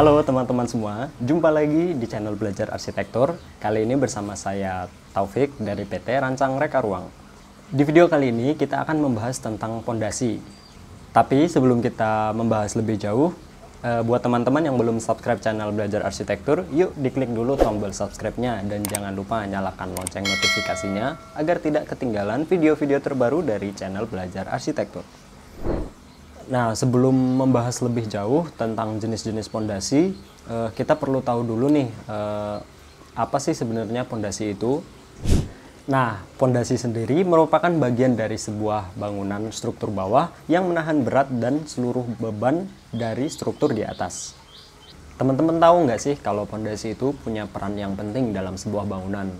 Halo teman-teman semua, jumpa lagi di channel Belajar Arsitektur. Kali ini bersama saya Taufik dari PT Rancang Reka Ruang. Di video kali ini kita akan membahas tentang pondasi. Tapi sebelum kita membahas lebih jauh, eh, buat teman-teman yang belum subscribe channel Belajar Arsitektur, yuk diklik dulu tombol subscribe-nya dan jangan lupa nyalakan lonceng notifikasinya agar tidak ketinggalan video-video terbaru dari channel Belajar Arsitektur. Nah, sebelum membahas lebih jauh tentang jenis-jenis pondasi, -jenis eh, kita perlu tahu dulu nih eh, apa sih sebenarnya pondasi itu. Nah, pondasi sendiri merupakan bagian dari sebuah bangunan struktur bawah yang menahan berat dan seluruh beban dari struktur di atas. Teman-teman tahu nggak sih kalau pondasi itu punya peran yang penting dalam sebuah bangunan?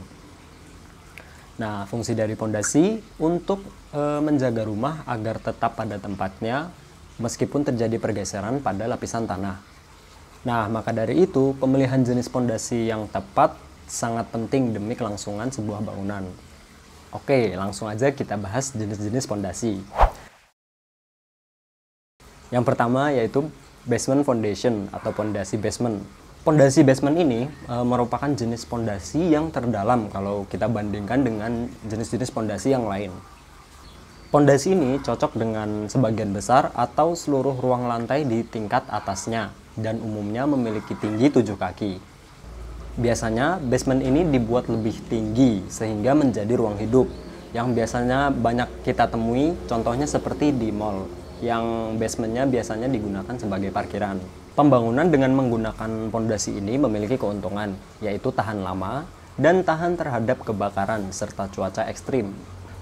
Nah, fungsi dari pondasi untuk e, menjaga rumah agar tetap pada tempatnya, meskipun terjadi pergeseran pada lapisan tanah. Nah, maka dari itu, pemilihan jenis pondasi yang tepat sangat penting demi kelangsungan sebuah bangunan. Oke, langsung aja kita bahas jenis-jenis pondasi. Yang pertama yaitu basement foundation atau pondasi basement. Pondasi basement ini e, merupakan jenis pondasi yang terdalam kalau kita bandingkan dengan jenis-jenis pondasi yang lain. Pondasi ini cocok dengan sebagian besar atau seluruh ruang lantai di tingkat atasnya dan umumnya memiliki tinggi 7 kaki. Biasanya basement ini dibuat lebih tinggi sehingga menjadi ruang hidup yang biasanya banyak kita temui contohnya seperti di mall yang basementnya biasanya digunakan sebagai parkiran. Pembangunan dengan menggunakan pondasi ini memiliki keuntungan yaitu tahan lama dan tahan terhadap kebakaran serta cuaca ekstrim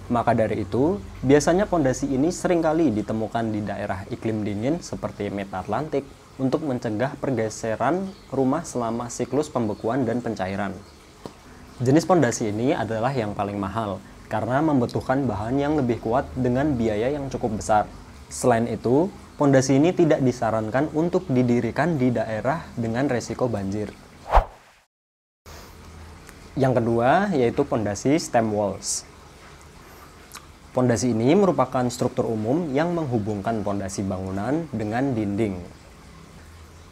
maka dari itu, biasanya pondasi ini seringkali ditemukan di daerah iklim dingin seperti mid atlantik untuk mencegah pergeseran rumah selama siklus pembekuan dan pencairan. Jenis pondasi ini adalah yang paling mahal karena membutuhkan bahan yang lebih kuat dengan biaya yang cukup besar. Selain itu, pondasi ini tidak disarankan untuk didirikan di daerah dengan resiko banjir. Yang kedua yaitu pondasi stem walls. Pondasi ini merupakan struktur umum yang menghubungkan pondasi bangunan dengan dinding.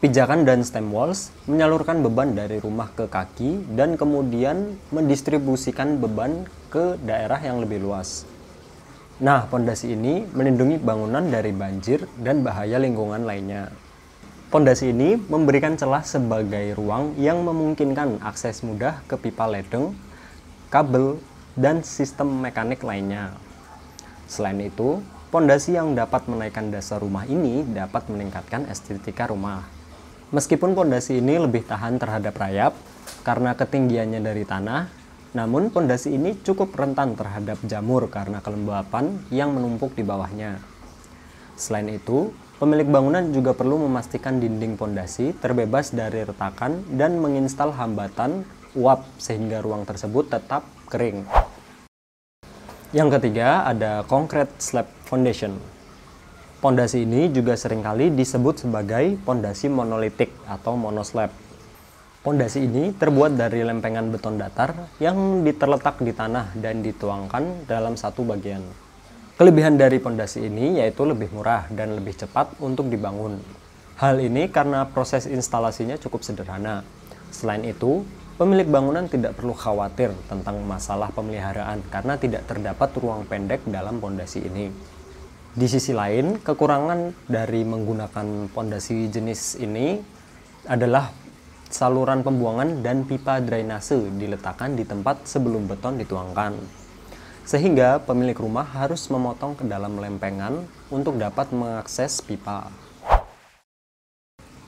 Pijakan dan stem walls menyalurkan beban dari rumah ke kaki dan kemudian mendistribusikan beban ke daerah yang lebih luas. Nah, pondasi ini melindungi bangunan dari banjir dan bahaya lingkungan lainnya. Pondasi ini memberikan celah sebagai ruang yang memungkinkan akses mudah ke pipa ledeng, kabel, dan sistem mekanik lainnya. Selain itu, pondasi yang dapat menaikkan dasar rumah ini dapat meningkatkan estetika rumah. Meskipun pondasi ini lebih tahan terhadap rayap karena ketinggiannya dari tanah, namun pondasi ini cukup rentan terhadap jamur karena kelembapan yang menumpuk di bawahnya. Selain itu, pemilik bangunan juga perlu memastikan dinding pondasi terbebas dari retakan dan menginstal hambatan uap sehingga ruang tersebut tetap kering. Yang ketiga ada concrete slab foundation. Pondasi ini juga seringkali disebut sebagai pondasi monolitik atau monoslab. Pondasi ini terbuat dari lempengan beton datar yang diterletak di tanah dan dituangkan dalam satu bagian. Kelebihan dari pondasi ini yaitu lebih murah dan lebih cepat untuk dibangun. Hal ini karena proses instalasinya cukup sederhana, Selain itu, pemilik bangunan tidak perlu khawatir tentang masalah pemeliharaan karena tidak terdapat ruang pendek dalam pondasi ini. Di sisi lain, kekurangan dari menggunakan pondasi jenis ini adalah saluran pembuangan dan pipa drainase diletakkan di tempat sebelum beton dituangkan. Sehingga pemilik rumah harus memotong ke dalam lempengan untuk dapat mengakses pipa.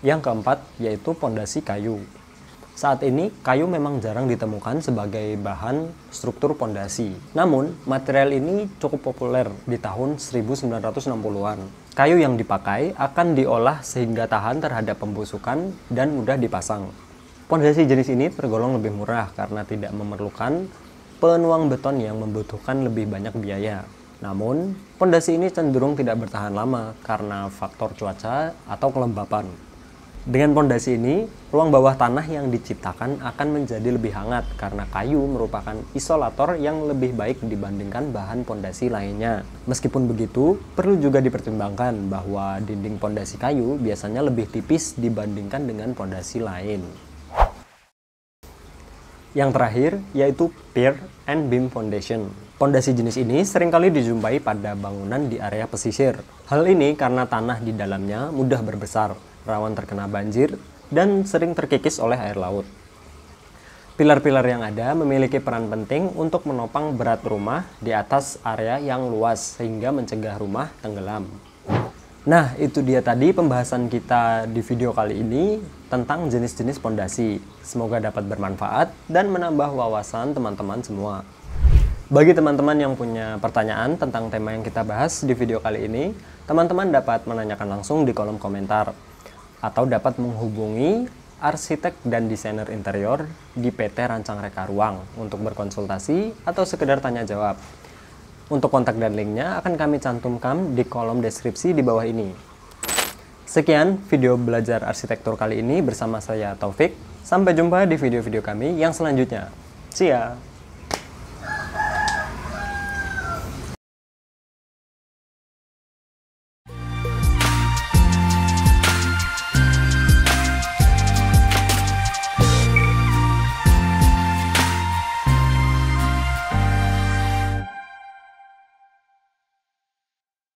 Yang keempat yaitu pondasi kayu. Saat ini, kayu memang jarang ditemukan sebagai bahan struktur pondasi. Namun, material ini cukup populer di tahun 1960-an. Kayu yang dipakai akan diolah sehingga tahan terhadap pembusukan dan mudah dipasang. Pondasi jenis ini tergolong lebih murah karena tidak memerlukan penuang beton yang membutuhkan lebih banyak biaya. Namun, pondasi ini cenderung tidak bertahan lama karena faktor cuaca atau kelembapan. Dengan pondasi ini, ruang bawah tanah yang diciptakan akan menjadi lebih hangat karena kayu merupakan isolator yang lebih baik dibandingkan bahan pondasi lainnya. Meskipun begitu, perlu juga dipertimbangkan bahwa dinding pondasi kayu biasanya lebih tipis dibandingkan dengan pondasi lain. Yang terakhir yaitu pier and beam foundation. Pondasi jenis ini seringkali dijumpai pada bangunan di area pesisir. Hal ini karena tanah di dalamnya mudah berbesar, rawan terkena banjir, dan sering terkikis oleh air laut. Pilar-pilar yang ada memiliki peran penting untuk menopang berat rumah di atas area yang luas sehingga mencegah rumah tenggelam. Nah, itu dia tadi pembahasan kita di video kali ini tentang jenis-jenis pondasi. Semoga dapat bermanfaat dan menambah wawasan teman-teman semua. Bagi teman-teman yang punya pertanyaan tentang tema yang kita bahas di video kali ini, teman-teman dapat menanyakan langsung di kolom komentar atau dapat menghubungi arsitek dan desainer interior di PT Rancang Reka Ruang untuk berkonsultasi atau sekedar tanya jawab. Untuk kontak dan linknya akan kami cantumkan di kolom deskripsi di bawah ini. Sekian video belajar arsitektur kali ini bersama saya Taufik. Sampai jumpa di video-video kami yang selanjutnya. See ya!